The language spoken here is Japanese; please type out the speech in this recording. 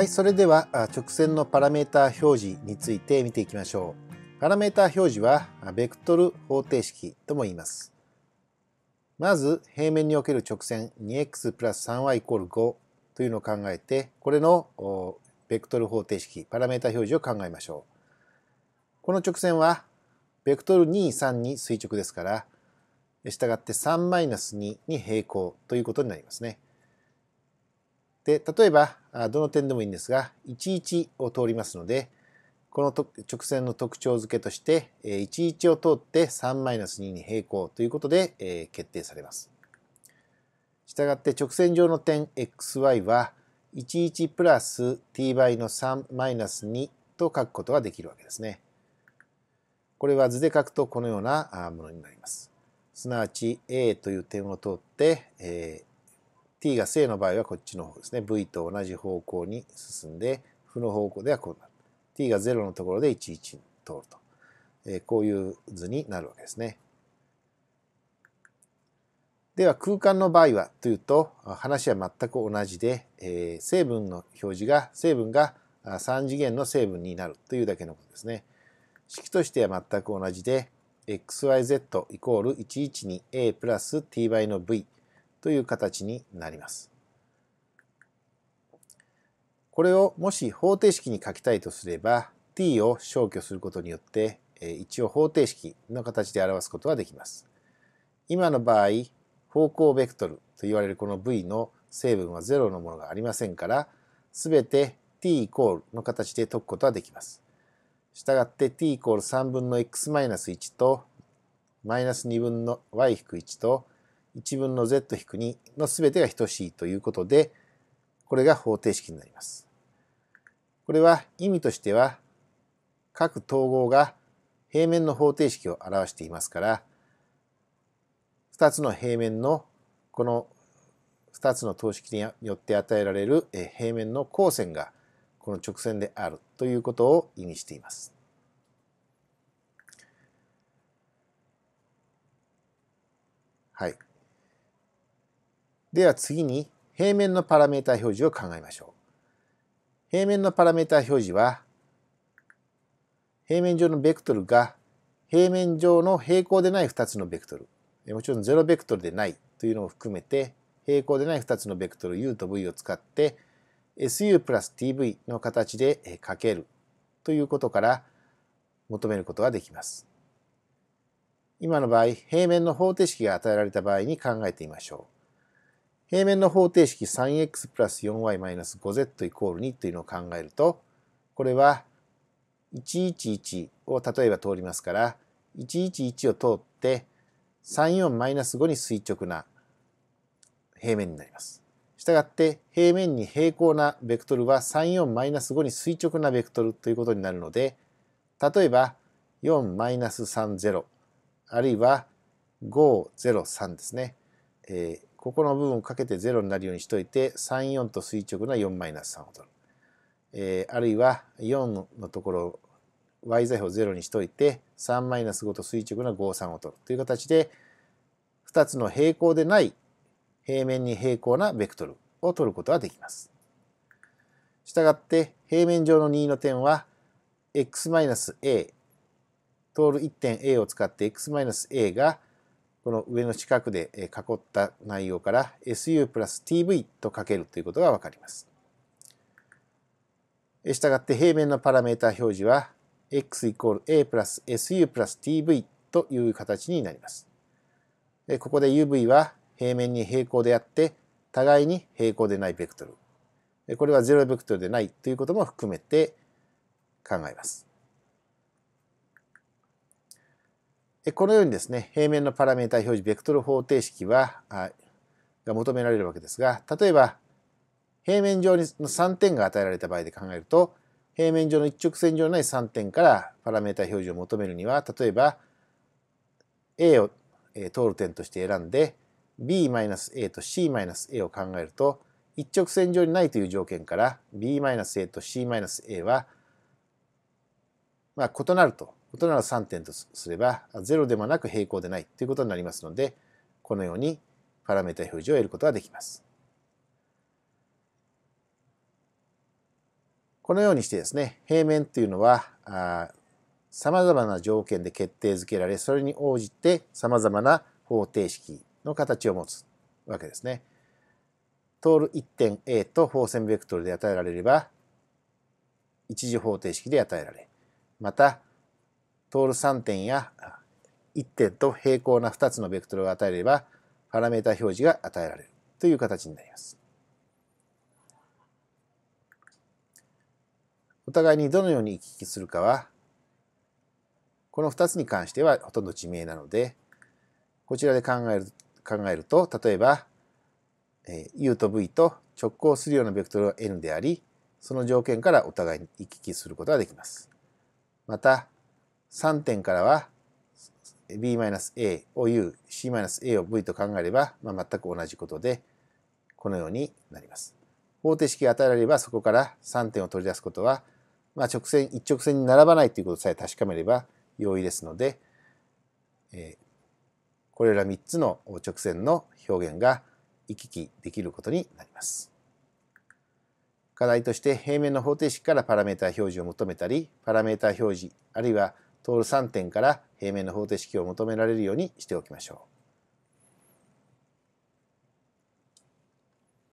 はい、それでは直線のパラメータ表示について見ていきましょう。パラメータ表示はベクトル方程式とも言います。まず平面における直線 2x プラス 3y イコール5というのを考えて、これのベクトル方程式、パラメータ表示を考えましょう。この直線はベクトル2、3に垂直ですから、したがって3-2に平行ということになりますね。、例えば、どの点でもいいんですが、11を通りますので、この直線の特徴付けとして、11を通って3-2に平行ということで決定されます。従って直線上の点 xy は、11プラス t 倍の3-2と書くことができるわけですね。これは図で書くとこのようなものになります。すなわち A という点を通って、t が正の場合はこっちの方ですね。v と同じ方向に進んで、負の方向ではこうなる。t が0のところで11に通ると。えー、こういう図になるわけですね。では空間の場合はというと話は全く同じで、えー、成分の表示が成分が3次元の成分になるというだけのことですね。式としては全く同じで xyz イコール 112a プラス t 倍の v という形になります。これをもし方程式に書きたいとすれば t を消去することによって一応方程式の形で表すことはできます。今の場合方向ベクトルと言われるこの v の成分は0のものがありませんから全て t イコールの形で解くことはできます。したがって t イコール3分の x マイナス1とマイナス2分の y 引く1と1分の z-2 の全てが等しいということで、これが方程式になります。これは意味としては、各統合が平面の方程式を表していますから、2つの平面のこの2つの等式によって与えられる平面の交線がこの直線であるということを意味しています。はい。では次に平面のパラメータ表示を考えましょう。平面のパラメータ表示は平面上のベクトルが平面上の平行でない2つのベクトルもちろん0ベクトルでないというのを含めて平行でない2つのベクトル u と v を使って su プラス tv の形でかけるということから求めることができます。今の場合平面の方程式が与えられた場合に考えてみましょう。平面の方程式 3x プラス 4y-5z イコール2というのを考えるとこれは111を例えば通りますから111を通って34-5に垂直な平面になります。したがって平面に平行なベクトルは34-5に垂直なベクトルということになるので例えば4-30あるいは503ですね、えーここの部分をかけて0になるようにしといて3、4と垂直な4マイナス3を取る。えー、あるいは4のところ y 座標0にしといて3マイナス5と垂直な5、3を取るという形で2つの平行でない平面に平行なベクトルを取ることができます。したがって平面上の2の点は x-a 通る1点 a を使って x-a がこの上の近くで囲った内容から SU プラス TV と書けるということがわかります。したがって平面のパラメータ表示は x イコール a プラス su プラス tv という形になります。ここで uv は平面に平行であって互いに平行でないベクトル。これは0ベクトルでないということも含めて考えます。このようにですね、平面のパラメータ表示ベクトル方程式は、が求められるわけですが、例えば、平面上に3点が与えられた場合で考えると、平面上の一直線上のない3点からパラメータ表示を求めるには、例えば、A を通る点として選んで、B-A と C-A を考えると、一直線上にないという条件から B-A と C-A は、まあ、異なると大人なら3点とすれば0でもなく平行でないということになりますのでこのようにパラメータ表示を得ることができます。このようにしてですね平面というのはさまざまな条件で決定づけられそれに応じてさまざまな方程式の形を持つわけですね。通る1点 A と方線ベクトルで与えられれば一次方程式で与えられまた通る3点や1点と平行な2つのベクトルを与えれば、パラメータ表示が与えられるという形になります。お互いにどのように行き来するかは、この2つに関してはほとんど地名なので、こちらで考える考えると、例えば、え u と v と直行するようなベクトルは n であり、その条件からお互いに行き来することができます。また、3点からは b-a を u、c-a を v と考えれば、まあ、全く同じことで、このようになります。方程式が与えられれば、そこから3点を取り出すことは、まあ、直線、一直線に並ばないということさえ確かめれば容易ですので、えー、これら3つの直線の表現が行き来できることになります。課題として平面の方程式からパラメータ表示を求めたり、パラメータ表示、あるいは通る3点から平面の方程式を求められるようにしておきましょう。